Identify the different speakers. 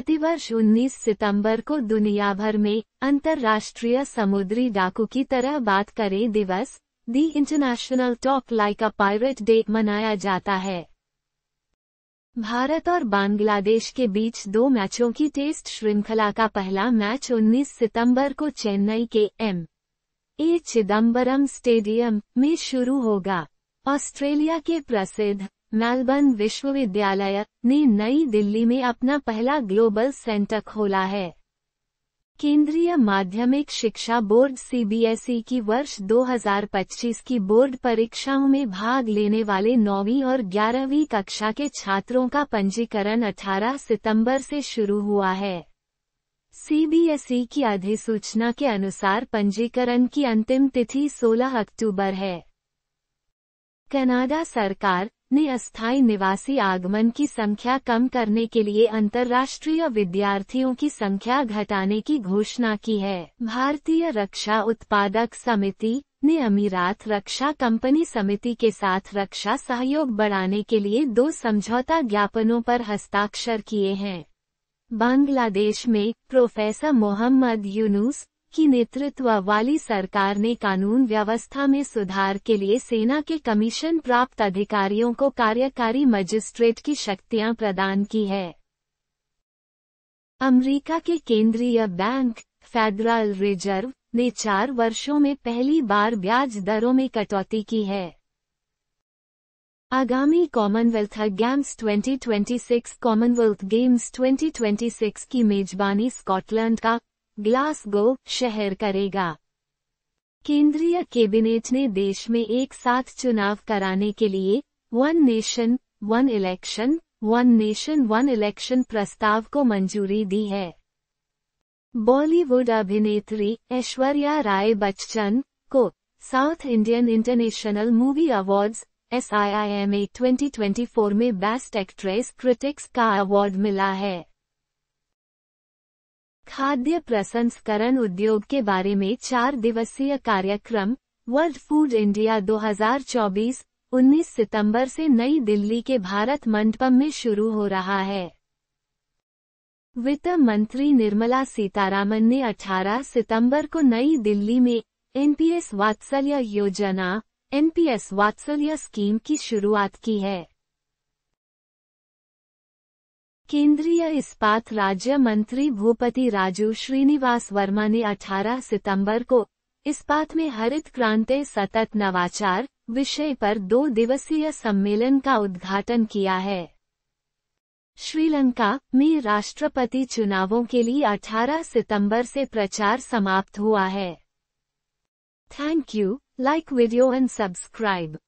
Speaker 1: प्रतिवर्ष 19 सितंबर को दुनिया भर में अंतर्राष्ट्रीय समुद्री डाकू की तरह बात करें दिवस the international talk like a pirate day मनाया जाता है भारत और बांग्लादेश के बीच दो मैचों की टेस्ट श्रृंखला का पहला मैच 19 सितंबर को चेन्नई के एम ए चिदम्बरम स्टेडियम में शुरू होगा ऑस्ट्रेलिया के प्रसिद्ध मेलबर्न विश्वविद्यालय ने नई दिल्ली में अपना पहला ग्लोबल सेंटर खोला है केंद्रीय माध्यमिक शिक्षा बोर्ड सीबीएसई की वर्ष 2025 की बोर्ड परीक्षाओं में भाग लेने वाले नौवीं और ग्यारहवीं कक्षा के छात्रों का पंजीकरण 18 सितंबर से शुरू हुआ है सीबीएसई की अधिसूचना के अनुसार पंजीकरण की अंतिम तिथि 16 अक्टूबर है कनाडा सरकार ने अस्थायी निवासी आगमन की संख्या कम करने के लिए अंतर्राष्ट्रीय विद्यार्थियों की संख्या घटाने की घोषणा की है भारतीय रक्षा उत्पादक समिति ने अमीरात रक्षा कंपनी समिति के साथ रक्षा सहयोग बढ़ाने के लिए दो समझौता ज्ञापनों पर हस्ताक्षर किए हैं बांग्लादेश में प्रोफेसर मोहम्मद यूनुस की नेतृत्व वाली सरकार ने कानून व्यवस्था में सुधार के लिए सेना के कमीशन प्राप्त अधिकारियों को कार्यकारी मजिस्ट्रेट की शक्तियां प्रदान की है अमेरिका के केंद्रीय बैंक फेडरल रिजर्व ने चार वर्षों में पहली बार ब्याज दरों में कटौती की है आगामी कॉमनवेल्थ गेम्स 2026 कॉमनवेल्थ गेम्स 2026 की मेजबानी स्कॉटलैंड का ग्लासगो शहर करेगा केंद्रीय कैबिनेट ने देश में एक साथ चुनाव कराने के लिए one nation one election one nation one election प्रस्ताव को मंजूरी दी है बॉलीवुड अभिनेत्री ऐश्वर्या राय बच्चन को South Indian International Movie Awards S I I M A twenty twenty four में बेस्ट एक्ट्रेस क्रिटिक्स का अवार्ड मिला है खाद्य प्रसंस्करण उद्योग के बारे में चार दिवसीय कार्यक्रम वर्ल्ड फूड इंडिया 2024 19 सितंबर से नई दिल्ली के भारत मंडपम में शुरू हो रहा है वित्त मंत्री निर्मला सीतारामन ने 18 सितंबर को नई दिल्ली में एनपीएस वात्सल्य योजना एनपीएस वात्सल्य स्कीम की शुरुआत की है केंद्रीय इस्पात राज्य मंत्री भूपति राजू श्रीनिवास वर्मा ने 18 सितंबर को इस्पात में हरित क्रांति सतत नवाचार विषय पर दो दिवसीय सम्मेलन का उद्घाटन किया है श्रीलंका में राष्ट्रपति चुनावों के लिए 18 सितंबर से प्रचार समाप्त हुआ है thank you like video and subscribe